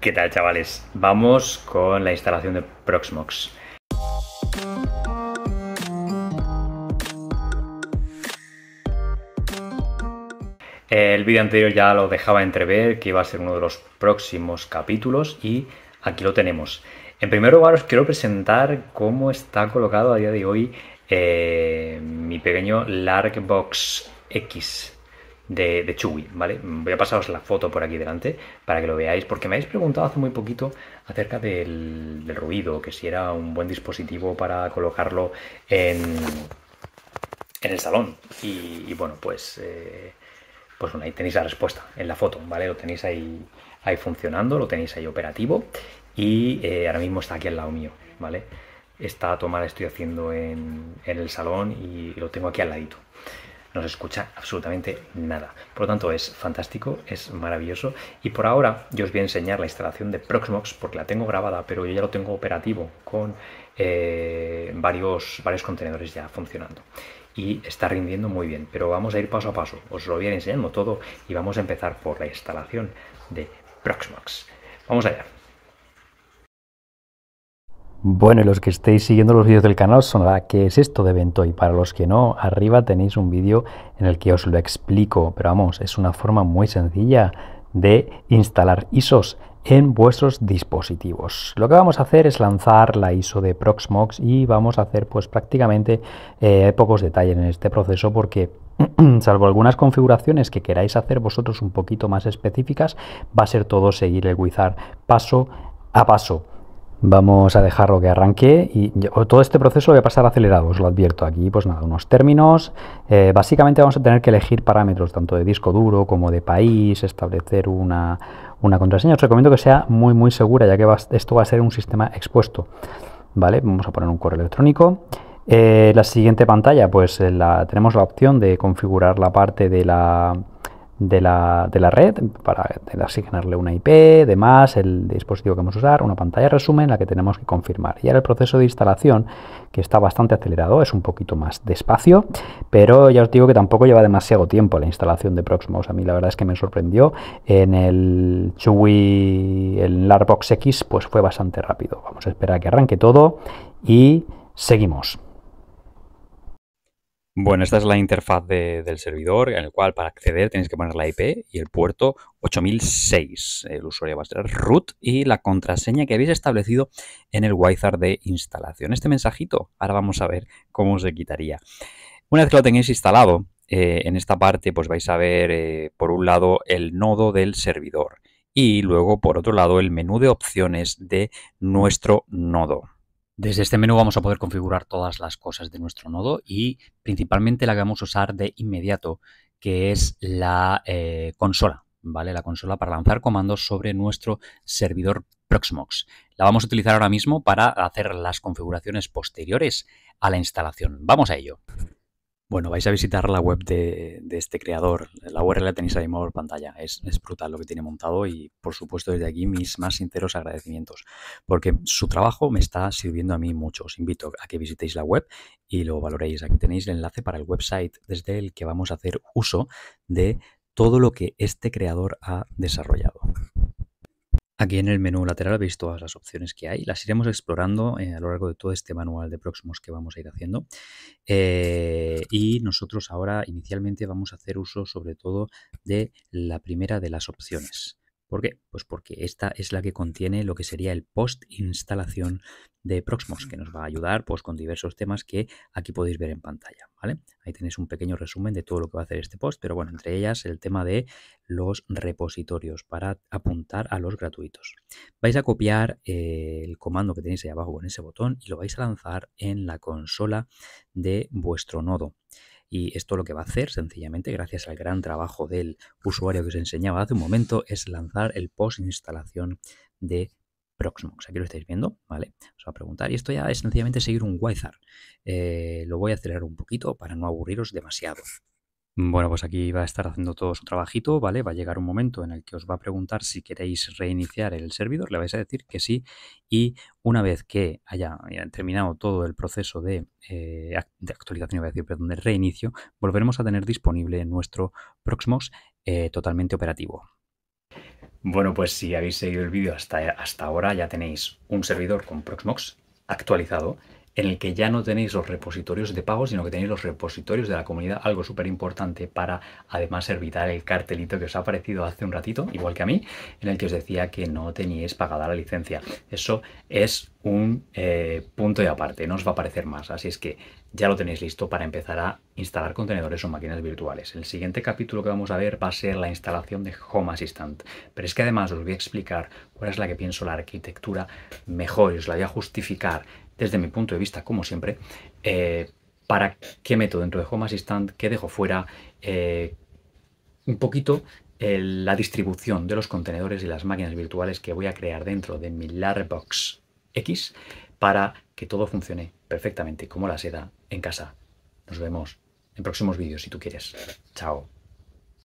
¿Qué tal, chavales? Vamos con la instalación de Proxmox. El vídeo anterior ya lo dejaba entrever que iba a ser uno de los próximos capítulos y aquí lo tenemos. En primer lugar os quiero presentar cómo está colocado a día de hoy eh, mi pequeño Larkbox X de, de ¿vale? Voy a pasaros la foto por aquí delante para que lo veáis, porque me habéis preguntado hace muy poquito acerca del, ruido, que si era un buen dispositivo para colocarlo en, el salón. Y, bueno, pues, eh, pues bueno, ahí tenéis la respuesta en la foto, ¿vale? Lo tenéis ahí, ahí funcionando, lo tenéis ahí operativo y eh, ahora mismo está aquí al lado mío, ¿vale? Esta toma la estoy haciendo en, en el salón y lo tengo aquí al ladito no se escucha absolutamente nada. Por lo tanto, es fantástico, es maravilloso. Y por ahora yo os voy a enseñar la instalación de Proxmox, porque la tengo grabada, pero yo ya lo tengo operativo con eh, varios, varios contenedores ya funcionando. Y está rindiendo muy bien, pero vamos a ir paso a paso. Os lo voy a ir enseñando todo y vamos a empezar por la instalación de Proxmox. Vamos allá. Bueno, y los que estéis siguiendo los vídeos del canal sonará qué es esto de evento y para los que no, arriba tenéis un vídeo en el que os lo explico, pero vamos, es una forma muy sencilla de instalar ISOs en vuestros dispositivos. Lo que vamos a hacer es lanzar la ISO de Proxmox y vamos a hacer pues prácticamente eh, pocos detalles en este proceso porque salvo algunas configuraciones que queráis hacer vosotros un poquito más específicas, va a ser todo seguir el wizard paso a paso. Vamos a lo que arranqué y todo este proceso lo voy a pasar acelerado, os lo advierto. Aquí, pues nada, unos términos. Eh, básicamente vamos a tener que elegir parámetros tanto de disco duro como de país, establecer una, contraseña. Os recomiendo que sea muy, muy segura, ya que esto va a ser un sistema expuesto. Vale, vamos a poner un correo electrónico. Eh, la siguiente pantalla, pues eh, la, tenemos la opción de configurar la parte de la, de la, red para asignarle una IP, demás, el dispositivo que vamos a usar, una pantalla de resumen la que tenemos que confirmar. Y ahora el proceso de instalación, que está bastante acelerado, es un poquito más despacio, pero ya os digo que tampoco lleva demasiado tiempo la instalación de Proxmox. A mí la verdad es que me sorprendió. En el Chewy, el Larbox X, pues fue bastante rápido. Vamos a esperar a que arranque todo y seguimos. Bueno, esta es la interfaz del servidor, en el cual para acceder tenéis que poner la IP y el puerto 8006. El usuario va a ser root y la contraseña que habéis establecido en el wizard de instalación. Este mensajito, ahora vamos a ver cómo se quitaría. Una vez que lo tengáis instalado, eh, en esta parte pues vais a ver eh, por un lado el nodo del servidor y luego por otro lado el menú de opciones de nuestro nodo. Desde este menú vamos a poder configurar todas las cosas de nuestro nodo y principalmente la que vamos a usar de inmediato, que es la eh, consola, ¿vale? La consola para lanzar comandos sobre nuestro servidor Proxmox. La vamos a utilizar ahora mismo para hacer las configuraciones posteriores a la instalación. Vamos a ello. Bueno, vais a visitar la web de, este creador. La URL la tenéis ahí en pantalla. Es, es, brutal lo que tiene montado y, por supuesto, desde aquí mis más sinceros agradecimientos, porque su trabajo me está sirviendo a mí mucho. Os invito a que visitéis la web y lo valoréis. Aquí tenéis el enlace para el website desde el que vamos a hacer uso de todo lo que este creador ha desarrollado. Aquí en el menú lateral veis todas las opciones que hay. Las iremos explorando eh, a lo largo de todo este manual de próximos que vamos a ir haciendo. Eh, y nosotros ahora inicialmente vamos a hacer uso sobre todo de la primera de las opciones. ¿Por qué? Pues porque esta es la que contiene lo que sería el post instalación de Proxmox, que nos va a ayudar pues, con diversos temas que aquí podéis ver en pantalla. ¿vale? Ahí tenéis un pequeño resumen de todo lo que va a hacer este post, pero bueno, entre ellas el tema de los repositorios para apuntar a los gratuitos. Vais a copiar eh, el comando que tenéis ahí abajo con ese botón y lo vais a lanzar en la consola de vuestro nodo. Y esto lo que va a hacer, sencillamente, gracias al gran trabajo del usuario que os enseñaba hace un momento, es lanzar el post instalación de Proxmox. Aquí lo estáis viendo, ¿vale? Os va a preguntar. Y esto ya es sencillamente seguir un wizard. Eh, lo voy a acelerar un poquito para no aburriros demasiado. Bueno, pues aquí va a estar haciendo todo su trabajito, ¿vale? Va a llegar un momento en el que os va a preguntar si queréis reiniciar el servidor, le vais a decir que sí y una vez que haya terminado todo el proceso de, eh, actualización, voy a decir, perdón, de reinicio, volveremos a tener disponible nuestro Proxmox eh, totalmente operativo. Bueno, pues si habéis seguido el vídeo hasta, hasta ahora ya tenéis un servidor con Proxmox actualizado en el que ya no tenéis los repositorios de pago, sino que tenéis los repositorios de la comunidad, algo súper importante para además evitar el cartelito que os ha aparecido hace un ratito, igual que a mí, en el que os decía que no teníais pagada la licencia. Eso es un eh, punto de aparte, no os va a aparecer más, así es que ya lo tenéis listo para empezar a instalar contenedores o máquinas virtuales. El siguiente capítulo que vamos a ver va a ser la instalación de Home Assistant, pero es que además os voy a explicar cuál es la que pienso la arquitectura mejor y os la voy a justificar desde mi punto de vista, como siempre, eh, para qué meto dentro de Home Assistant, qué dejo fuera, eh, un poquito la distribución de los contenedores y las máquinas virtuales que voy a crear dentro de mi Larbox X para que todo funcione perfectamente como la seda en casa. Nos vemos en próximos vídeos si tú quieres. Chao.